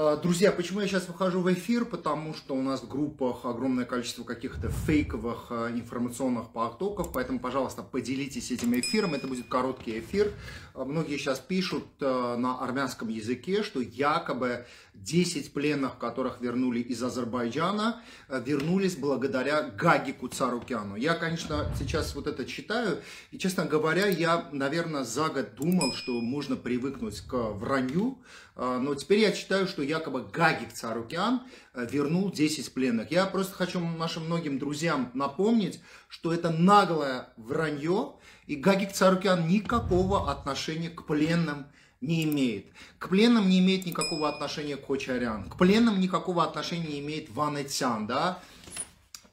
А, друзья, почему я сейчас выхожу в эфир? Потому что у нас в группах огромное количество каких-то фейковых а, информационных потоков, поэтому, пожалуйста, поделитесь этим эфиром. Это будет короткий эфир. А, многие сейчас пишут на армянском языке, что якобы 10 пленных, которых вернули из Азербайджана, вернулись благодаря Гагику Царукяну. Я, конечно, сейчас вот это читаю, и, честно говоря, я, наверное, за год думал, что можно привыкнуть к вранью, но теперь я читаю, что якобы Гагик Царукян э, вернул 10 пленных. Я просто хочу нашим многим друзьям напомнить, что это наглое вранье, и Гагик Царукян никакого отношения к пленным не имеет. К пленным не имеет никакого отношения Кочарян, к пленным никакого отношения не имеет Ванетян, да,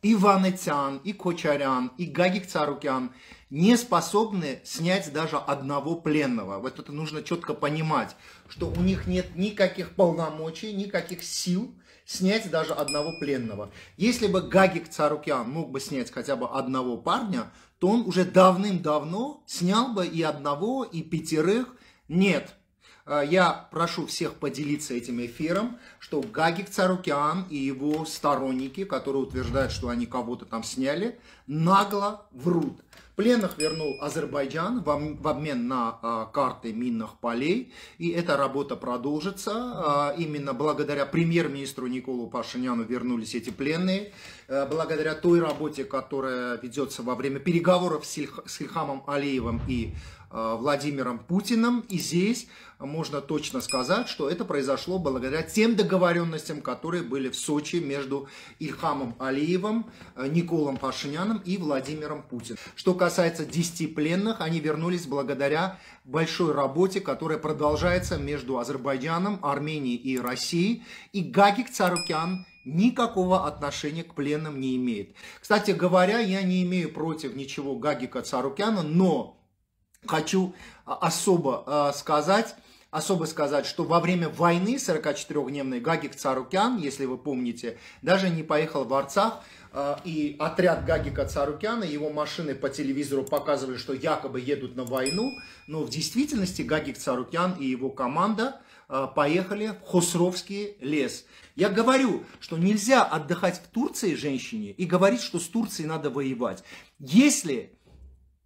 и Ванетян, и Кочарян, и Гагик Царукян не способны снять даже одного пленного. Вот это нужно четко понимать, что у них нет никаких полномочий, никаких сил снять даже одного пленного. Если бы Гагик Царукян мог бы снять хотя бы одного парня, то он уже давным-давно снял бы и одного, и пятерых. Нет, э, я прошу всех поделиться этим эфиром, что Гагик Царукян и его сторонники, которые утверждают, что они кого-то там сняли, нагло врут. Пленных вернул Азербайджан в обмен на а, карты минных полей. И эта работа продолжится. А, именно благодаря премьер-министру Николу Пашиняну вернулись эти пленные. Э, благодаря той работе, которая ведется во время переговоров с Ильхамом Алиевым и а, Владимиром Путиным. И здесь можно точно сказать, что это произошло благодаря тем договоренностям, которые были в Сочи между Ильхамом Алиевым, э, Николом Пашиняном и Владимиром Путиным. Что касается 10 пленных, они вернулись благодаря большой работе, которая продолжается между Азербайджаном, Арменией и Россией. И Гагик Царукян никакого отношения к пленным не имеет. Кстати говоря, я не имею против ничего Гагика Царукяна, но хочу а, особо а, сказать, особо сказать, что во время войны 44-дневный Гагик Царукян, если вы помните, даже не поехал в Арцах, а, и отряд Гагика Царукяна, его машины по телевизору показывали, что якобы едут на войну, но в действительности Гагик Царукян и его команда а, поехали в Хосровский лес. Я говорю, что нельзя отдыхать в Турции женщине и говорить, что с Турцией надо воевать. Если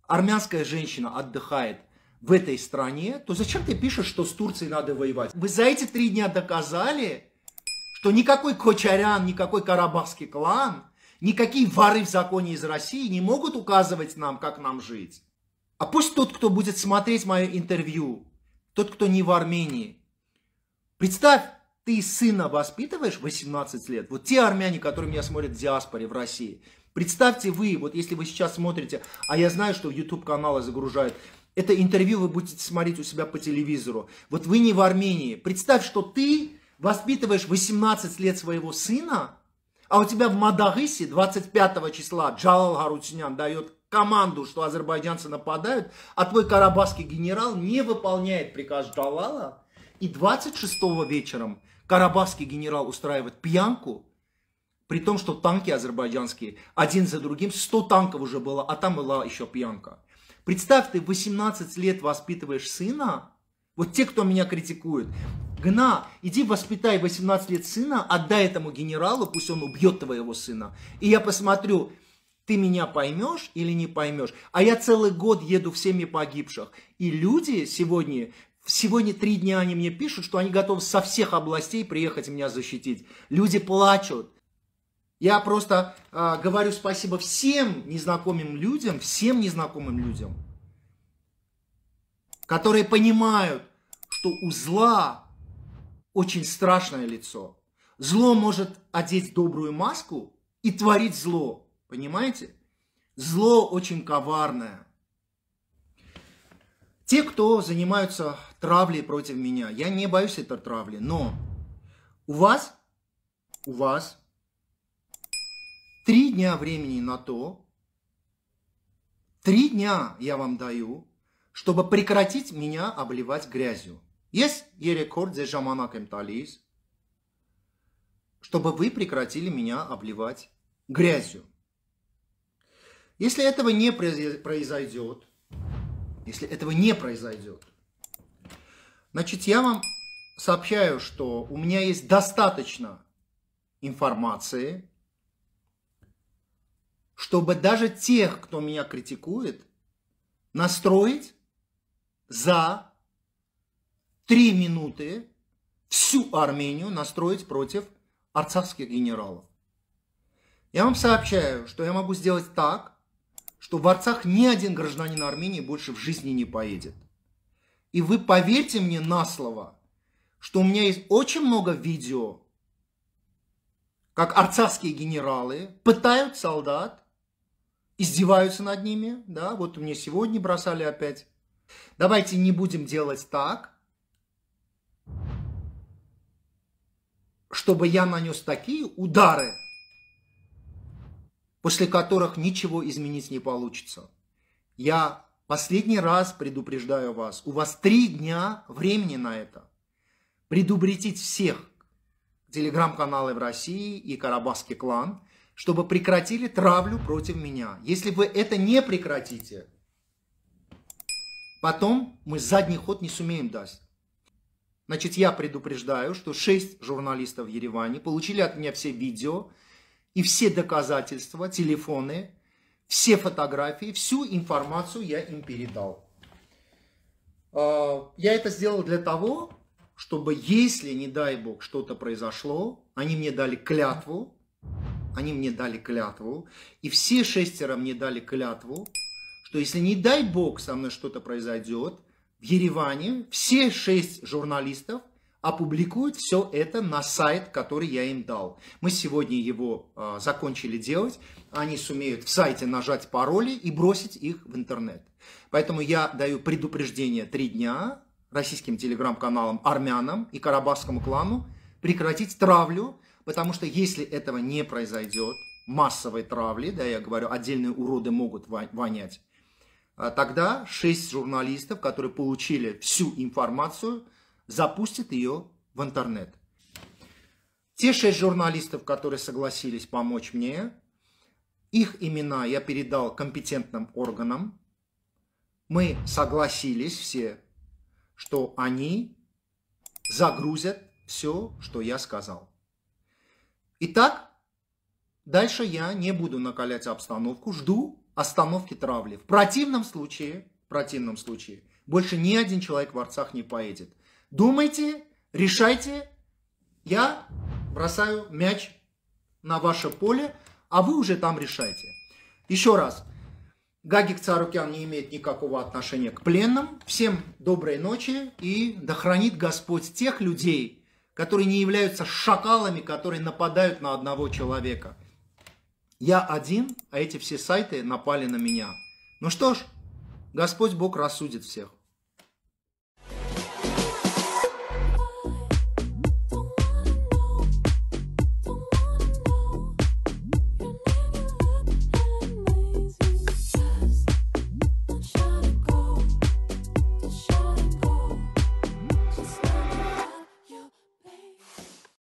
армянская женщина отдыхает в этой стране, то зачем ты пишешь, что с Турцией надо воевать? Вы за эти три дня доказали, что никакой Кочарян, никакой карабахский клан, никакие воры в законе из России не могут указывать нам, как нам жить. А пусть тот, кто будет смотреть мое интервью, тот, кто не в Армении, представь, ты сына воспитываешь 18 лет, вот те армяне, которые меня смотрят в диаспоре в России, Представьте вы, вот если вы сейчас смотрите, а я знаю, что YouTube каналы загружают, это интервью вы будете смотреть у себя по телевизору. Вот вы не в Армении. Представь, что ты воспитываешь 18 лет своего сына, а у тебя в Мадагасе 25 числа Джалал Харутинян дает команду, что азербайджанцы нападают, а твой карабахский генерал не выполняет приказ Джалала. И 26 вечером карабахский генерал устраивает пьянку, при том, что танки азербайджанские, один за другим, 100 танков уже было, а там была еще пьянка. Представь, ты 18 лет воспитываешь сына, вот те, кто меня критикует, Гна, иди воспитай 18 лет сына, отдай этому генералу, пусть он убьет твоего сына. И я посмотрю, ты меня поймешь или не поймешь. А я целый год еду всеми погибших. И люди сегодня, сегодня три дня они мне пишут, что они готовы со всех областей приехать меня защитить. Люди плачут. Я просто э, говорю спасибо всем незнакомым людям, всем незнакомым людям, которые понимают, что у зла очень страшное лицо. Зло может одеть добрую маску и творить зло, понимаете? Зло очень коварное. Те, кто занимаются травлей против меня, я не боюсь этой травли, но у вас, у вас Три дня времени на то, три дня я вам даю, чтобы прекратить меня обливать грязью. Есть ерекорд за жаманакем талис, чтобы вы прекратили меня обливать грязью. Если этого не произойдет, если этого не произойдет, значит, я вам сообщаю, что у меня есть достаточно информации, чтобы даже тех, кто меня критикует, настроить за три минуты всю Армению настроить против арцахских генералов. Я вам сообщаю, что я могу сделать так, что в Арцах ни один гражданин Армении больше в жизни не поедет. И вы поверьте мне на слово, что у меня есть очень много видео, как арцахские генералы пытают солдат, издеваются над ними, да, вот мне сегодня бросали опять. Давайте не будем делать так, чтобы я нанес такие удары, после которых ничего изменить не получится. Я последний раз предупреждаю вас, у вас три дня времени на это. Предупредить всех телеграм-каналы в России и Карабахский клан – чтобы прекратили травлю против меня. Если вы это не прекратите, потом мы задний ход не сумеем дать. Значит, я предупреждаю, что шесть журналистов в Ереване получили от меня все видео и все доказательства, телефоны, все фотографии, всю информацию я им передал. А, я это сделал для того, чтобы если, не дай бог, что-то произошло, они мне дали клятву, они мне дали клятву. И все шестеро мне дали клятву, что если не дай бог со мной что-то произойдет, в Ереване все шесть журналистов опубликуют все это на сайт, который я им дал. Мы сегодня его э, закончили делать. Они сумеют в сайте нажать пароли и бросить их в интернет. Поэтому я даю предупреждение три дня российским телеграм-каналам, армянам и карабахскому клану прекратить травлю Потому что если этого не произойдет, массовой травли, да, я говорю, отдельные уроды могут вонять, а тогда шесть журналистов, которые получили всю информацию, запустят ее в интернет. Те шесть журналистов, которые согласились помочь мне, их имена я передал компетентным органам. Мы согласились все, что они загрузят все, что я сказал. Итак, дальше я не буду накалять обстановку, жду остановки травли. В противном случае, в противном случае, больше ни один человек в Арцах не поедет. Думайте, решайте. Я бросаю мяч на ваше поле, а вы уже там решайте. Еще раз, Гагик Царукян не имеет никакого отношения к пленным. Всем доброй ночи и да хранит Господь тех людей, которые не являются шакалами, которые нападают на одного человека. Я один, а эти все сайты напали на меня. Ну что ж, Господь Бог рассудит всех.